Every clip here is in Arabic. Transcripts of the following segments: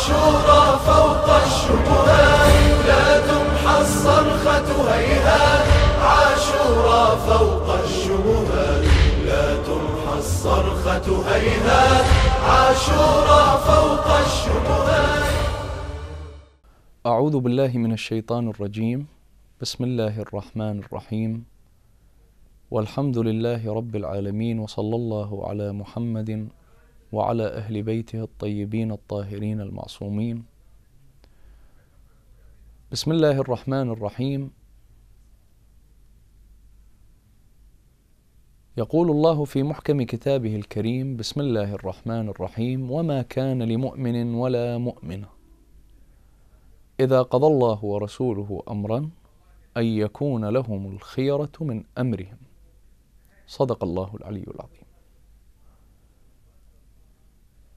عاشورا فوق الشبهات لا تمحى الصرخة هيهات عاشورا فوق الشبهات لا تمحى الصرخة هيهات عاشورا فوق الشبهات أعوذ بالله من الشيطان الرجيم بسم الله الرحمن الرحيم والحمد لله رب العالمين وصلى الله على محمد وعلى أهل بيته الطيبين الطاهرين المعصومين بسم الله الرحمن الرحيم يقول الله في محكم كتابه الكريم بسم الله الرحمن الرحيم وما كان لمؤمن ولا مؤمنة إذا قضى الله ورسوله أمرا أن يكون لهم الخيرة من أمرهم صدق الله العلي العظيم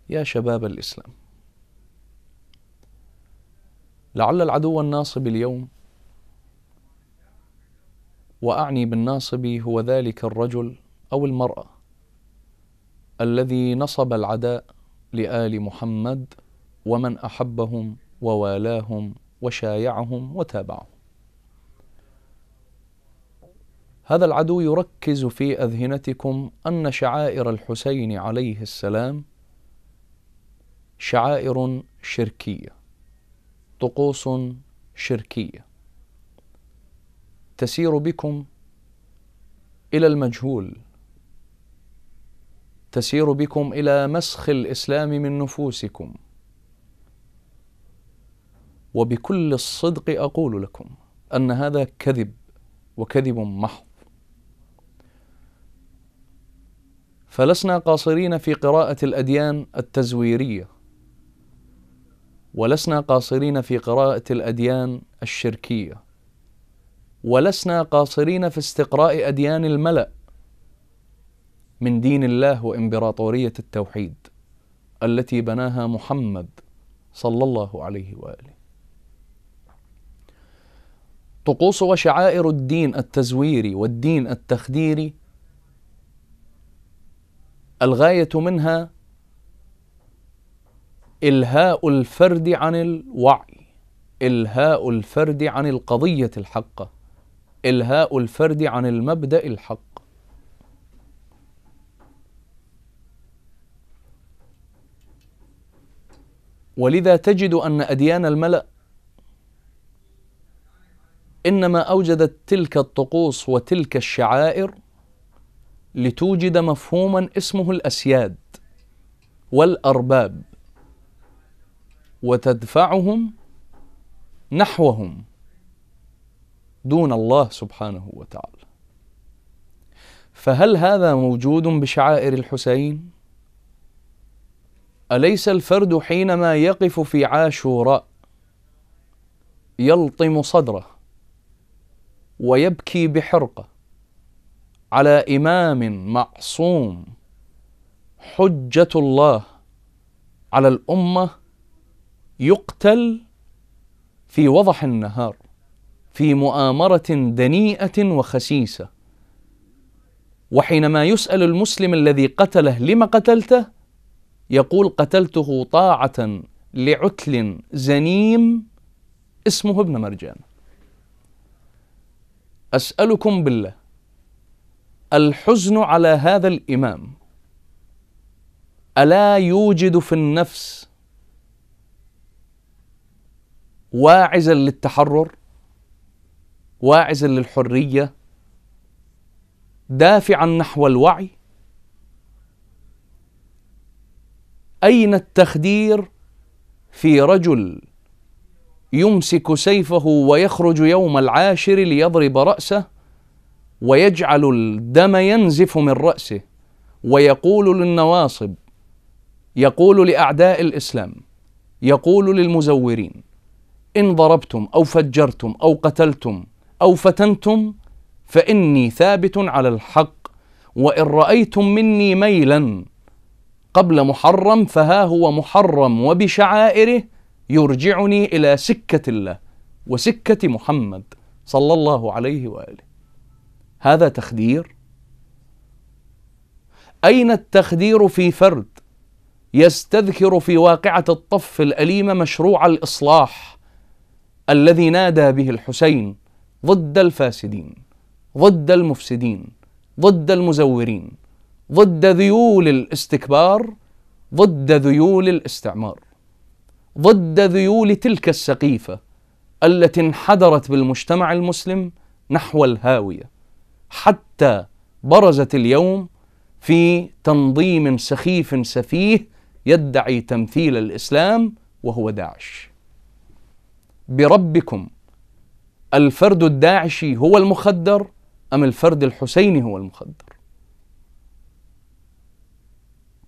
يا شباب الإسلام لعل العدو الناصب اليوم وأعني بالناصب هو ذلك الرجل أو المرأة الذي نصب العداء لآل محمد ومن أحبهم ووالاهم وشايعهم وتابعهم هذا العدو يركز في أذهنتكم أن شعائر الحسين عليه السلام شعائر شركية طقوس شركية تسير بكم إلى المجهول تسير بكم إلى مسخ الإسلام من نفوسكم وبكل الصدق أقول لكم أن هذا كذب وكذب محض فلسنا قاصرين في قراءة الأديان التزويرية ولسنا قاصرين في قراءة الأديان الشركية ولسنا قاصرين في استقراء أديان الملأ من دين الله وإمبراطورية التوحيد التي بناها محمد صلى الله عليه وآله طقوس وشعائر الدين التزويري والدين التخديري الغاية منها إلهاء الفرد عن الوعي إلهاء الفرد عن القضية الحقة إلهاء الفرد عن المبدأ الحق ولذا تجد أن أديان الملأ إنما أوجدت تلك الطقوس وتلك الشعائر لتوجد مفهوما اسمه الأسياد والأرباب وتدفعهم نحوهم دون الله سبحانه وتعالى فهل هذا موجود بشعائر الحسين اليس الفرد حينما يقف في عاشوراء يلطم صدره ويبكي بحرقه على امام معصوم حجه الله على الامه يقتل في وضح النهار في مؤامره دنيئه وخسيسه وحينما يسال المسلم الذي قتله لم قتلته يقول قتلته طاعه لعتل زنيم اسمه ابن مرجان اسالكم بالله الحزن على هذا الامام الا يوجد في النفس واعزا للتحرر واعزا للحريه دافعا نحو الوعي اين التخدير في رجل يمسك سيفه ويخرج يوم العاشر ليضرب راسه ويجعل الدم ينزف من راسه ويقول للنواصب يقول لاعداء الاسلام يقول للمزورين إن ضربتم أو فجرتم أو قتلتم أو فتنتم فإني ثابت على الحق وإن رأيتم مني ميلا قبل محرم فها هو محرم وبشعائره يرجعني إلى سكة الله وسكة محمد صلى الله عليه وآله هذا تخدير أين التخدير في فرد يستذكر في واقعة الطف الأليمة مشروع الإصلاح الذي نادى به الحسين ضد الفاسدين ضد المفسدين ضد المزورين ضد ذيول الاستكبار ضد ذيول الاستعمار ضد ذيول تلك السقيفه التي انحدرت بالمجتمع المسلم نحو الهاويه حتى برزت اليوم في تنظيم سخيف سفيه يدعي تمثيل الاسلام وهو داعش بربكم الفرد الداعشي هو المخدر أم الفرد الحسيني هو المخدر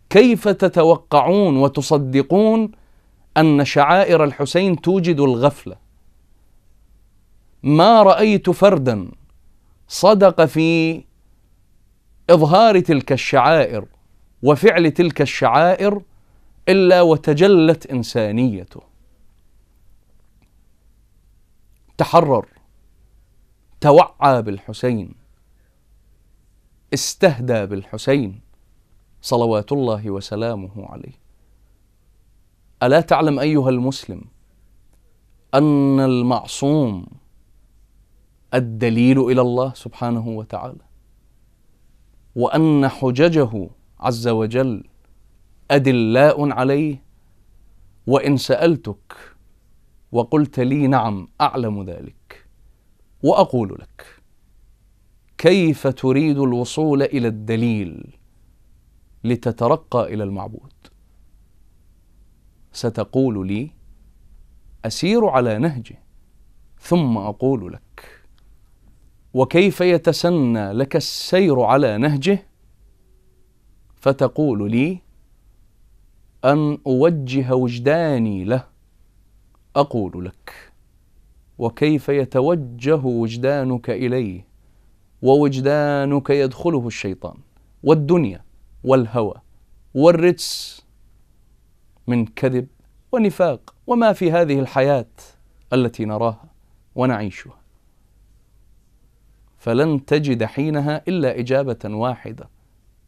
كيف تتوقعون وتصدقون أن شعائر الحسين توجد الغفلة ما رأيت فردا صدق في إظهار تلك الشعائر وفعل تلك الشعائر إلا وتجلت إنسانيته تحرر توعى بالحسين استهدى بالحسين صلوات الله وسلامه عليه الا تعلم ايها المسلم ان المعصوم الدليل الى الله سبحانه وتعالى وان حججه عز وجل ادلاء عليه وان سالتك وقلت لي نعم اعلم ذلك واقول لك كيف تريد الوصول الى الدليل لتترقى الى المعبود ستقول لي اسير على نهجه ثم اقول لك وكيف يتسنى لك السير على نهجه فتقول لي ان اوجه وجداني له أقول لك وكيف يتوجه وجدانك إليه ووجدانك يدخله الشيطان والدنيا والهوى والرجس من كذب ونفاق وما في هذه الحياة التي نراها ونعيشها فلن تجد حينها إلا إجابة واحدة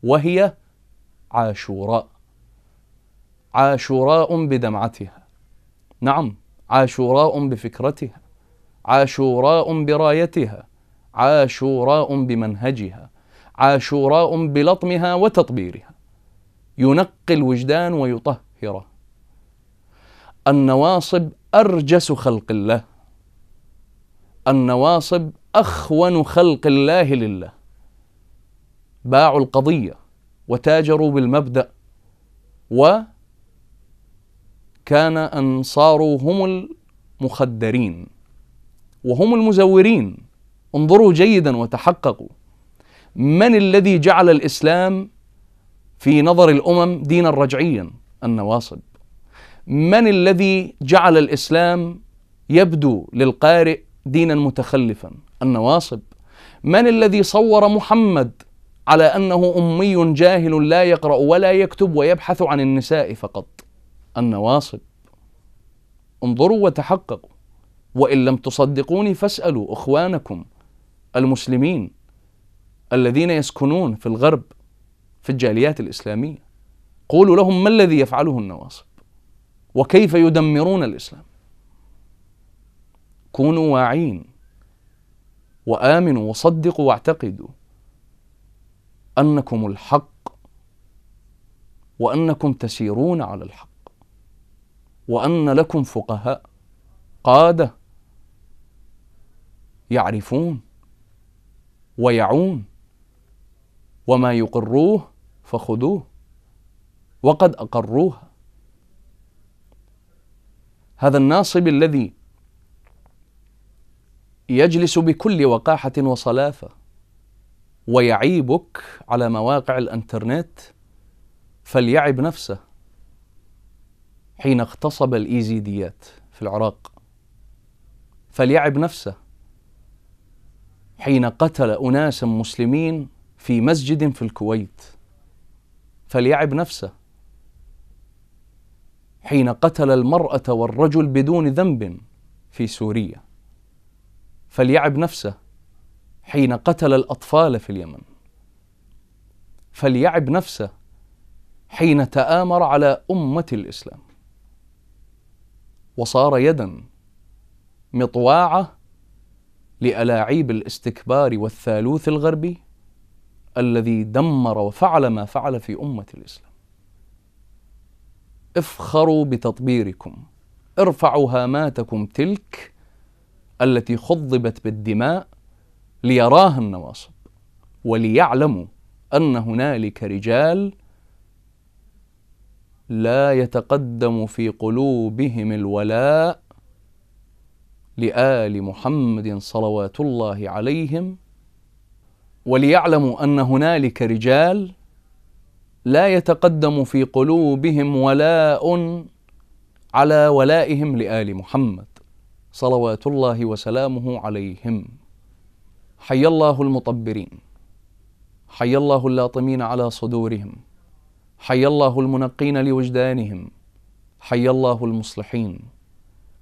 وهي عاشوراء عاشوراء بدمعتها نعم عاشوراء بفكرتها عاشوراء برايتها عاشوراء بمنهجها عاشوراء بلطمها وتطبيرها ينقي الوجدان ويطهره النواصب ارجس خلق الله النواصب اخون خلق الله لله باعوا القضيه وتاجروا بالمبدا و كان صاروا هم المخدرين وهم المزورين انظروا جيدا وتحققوا من الذي جعل الإسلام في نظر الأمم دينا رجعيا النواصب من الذي جعل الإسلام يبدو للقارئ دينا متخلفا النواصب من الذي صور محمد على انه امي جاهل لا يقرا ولا يكتب ويبحث عن النساء فقط النواصب انظروا وتحققوا وان لم تصدقوني فاسالوا اخوانكم المسلمين الذين يسكنون في الغرب في الجاليات الاسلاميه قولوا لهم ما الذي يفعله النواصب وكيف يدمرون الاسلام كونوا واعين وامنوا وصدقوا واعتقدوا انكم الحق وانكم تسيرون على الحق وأن لكم فقهاء قادة يعرفون ويعون وما يقروه فخذوه وقد أقروه هذا الناصب الذي يجلس بكل وقاحة وصلافة ويعيبك على مواقع الانترنت فليعب نفسه حين اغتصب الإيزيديات في العراق فليعب نفسه حين قتل أناسا مسلمين في مسجد في الكويت فليعب نفسه حين قتل المرأة والرجل بدون ذنب في سوريا فليعب نفسه حين قتل الأطفال في اليمن فليعب نفسه حين تآمر على أمة الإسلام وصار يدا مطواعه لألاعيب الاستكبار والثالوث الغربي الذي دمر وفعل ما فعل في أمة الإسلام. افخروا بتطبيركم، ارفعوا هاماتكم تلك التي خضبت بالدماء ليراها النواصب وليعلموا أن هنالك رجال لا يتقدم في قلوبهم الولاء لآل محمد صلوات الله عليهم وليعلموا أن هنالك رجال لا يتقدم في قلوبهم ولاء على ولائهم لآل محمد صلوات الله وسلامه عليهم حي الله المطبرين حي الله اللاطمين على صدورهم حي الله المنقين لوجدانهم حي الله المصلحين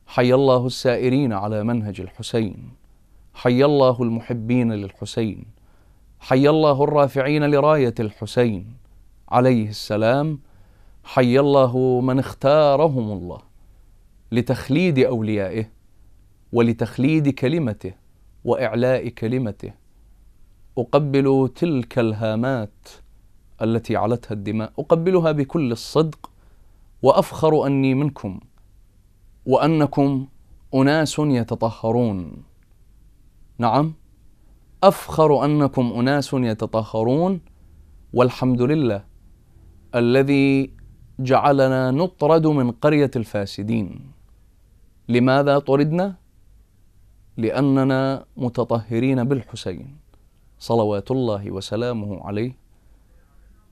حي الله السائرين على منهج الحسين حي الله المحبين للحسين حي الله الرافعين لرايه الحسين عليه السلام حي الله من اختارهم الله لتخليد اوليائه ولتخليد كلمته واعلاء كلمته اقبل تلك الهامات التي علتها الدماء أقبلها بكل الصدق وأفخر أني منكم وأنكم أناس يتطهرون نعم أفخر أنكم أناس يتطهرون والحمد لله الذي جعلنا نطرد من قرية الفاسدين لماذا طردنا؟ لأننا متطهرين بالحسين صلوات الله وسلامه عليه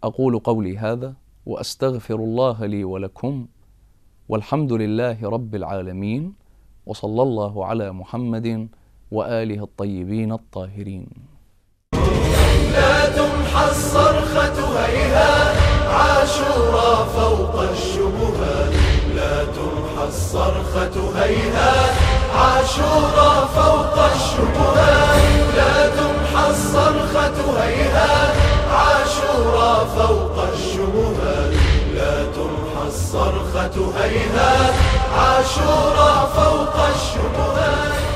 اقول قولي هذا واستغفر الله لي ولكم والحمد لله رب العالمين وصلى الله على محمد واله الطيبين الطاهرين لا تمحى الصرخة هيها عاشورا فوق الشبهات لا تمحى الصرخة هيها عاشورا فوق الشبهات لا تمحى الصرخة هيها الثورة فوق الشمومات لا تمحى الصرخة هيهات عاشورا فوق الشمومات